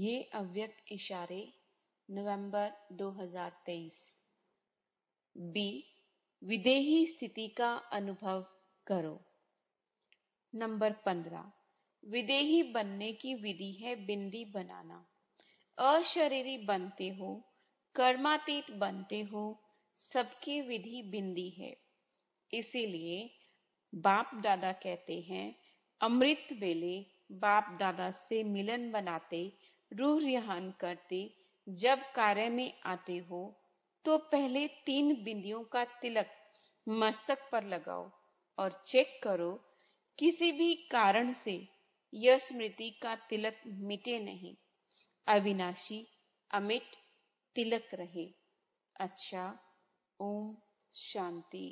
ये अव्यक्त इशारे नवंबर 2023 बी विदेही स्थिति का अनुभव करो नंबर 15 विदेही बनने की विधि है बिंदी बनाना अशरीरी बनते हो कर्मातीत बनते हो सबकी विधि बिंदी है इसीलिए बाप दादा कहते हैं अमृत वेले बाप दादा से मिलन बनाते रूह रिहान करते जब कार्य में आते हो तो पहले तीन बिंदियों का तिलक मस्तक पर लगाओ और चेक करो किसी भी कारण से यह स्मृति का तिलक मिटे नहीं अविनाशी अमिट तिलक रहे अच्छा ओम शांति